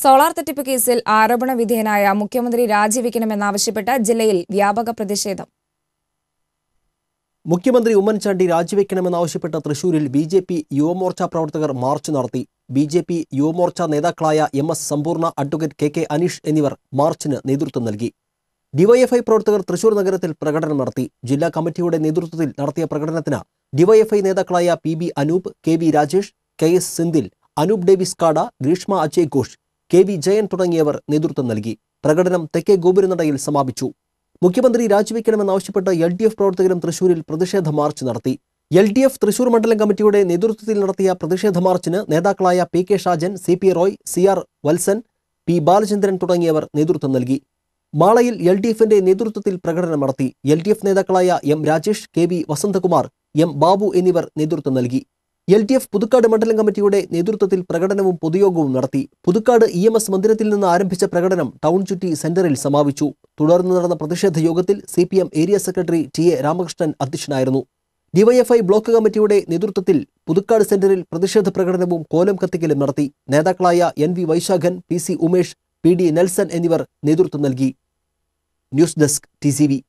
solar തട്ടിപ്പ് കേസിൽ ആരോപണ വിധേയനായ മുഖ്യമന്ത്രി രാജിവെക്കണമെന്നാവശ്യപ്പെട്ട് ജില്ലയിൽ വ്യാപക പ്രതിഷേധം മുഖ്യമന്ത്രി ഉമ്മൻചാണ്ടി രാജിവെക്കണമെന്നാവശ്യപ്പെട്ട തൃശൂരിൽ ബി ജെ പി യുവമോർച്ച പ്രവർത്തകർ മാർച്ച് നടത്തി ബി ജെ പി യുവമോർച്ച നേതാക്കളായ M S Sampoorna advocate K K Aneesh എന്നിവർ മാർച്ചിന് നേതൃത്വം നൽകി ഡിവൈഎഫ്ഐ പ്രവർത്തകർ തൃശൂർ നഗരത്തിൽ പ്രകടനം നടത്തി ജില്ലാ കമ്മിറ്റിയുടെ നേതൃത്വത്തിൽ നടത്തിയ പ്രകടനത്തിന് ഡിവൈഎഫ്ഐ നേതാക്കളായ P B Anoop K V Rajesh K S സിന്ധിൽ അനൂപ് ഡേവിസ് കാട ഗ്രീഷ്മ അജയ് ഘോഷ് കെ വി ജയൻ തുടങ്ങിയവർ നേതൃത്വം നൽകി പ്രകടനം തെക്കേ ഗോപുരനടയിൽ സമാപിച്ചു മുഖ്യമന്ത്രി രാജിവെക്കണമെന്നാവശ്യപ്പെട്ട് എൽ ഡി എഫ് പ്രവർത്തകരും തൃശൂരിൽ പ്രതിഷേധ മാർച്ച് നടത്തി എൽ ഡി എഫ് തൃശൂർ മണ്ഡലം കമ്മിറ്റിയുടെ നേതൃത്വത്തിൽ നടത്തിയ പ്രതിഷേധ മാർച്ചിന് നേതാക്കളായ P K Shajan C P Roy C R Valsan P Balachandran തുടങ്ങിയവർ നേതൃത്വം നൽകി മാളയിൽ എൽ ഡി എഫിന്റെ നേതൃത്വത്തിൽ പ്രകടനം നടത്തി എൽ ഡി എഫ് നേതാക്കളായ M Rajesh K V Vasanthakumar M Babu എന്നിവർ നേതൃത്വം നൽകി എൽ ഡി എഫ് പുതുക്കാട് മണ്ഡലം കമ്മിറ്റിയുടെ നേതൃത്വത്തിൽ പ്രകടനവും പൊതുയോഗവും നടത്തി പുതുക്കാട് ഇ എം എസ് മന്ദിരത്തിൽ നിന്ന് ആരംഭിച്ച പ്രകടനം ടൗൺ ചുറ്റി സെന്ററിൽ സമാപിച്ചു തുടർന്ന് നടന്ന പ്രതിഷേധ യോഗത്തിൽ C P M area secretary T A Ramakrishnan അധ്യക്ഷനായിരുന്നു ഡിവൈഎഫ്ഐ ബ്ലോക്ക് കമ്മിറ്റിയുടെ നേതൃത്വത്തിൽ പുതുക്കാട് സെന്ററിൽ പ്രതിഷേധ പ്രകടനവും കോലം കത്തിക്കലും നടത്തി നേതാക്കളായ N V Vaisakhan P C Umesh P D Nelson എന്നിവർ നേതൃത്വം നൽകി ന്യൂസ് ഡെസ്ക് ടി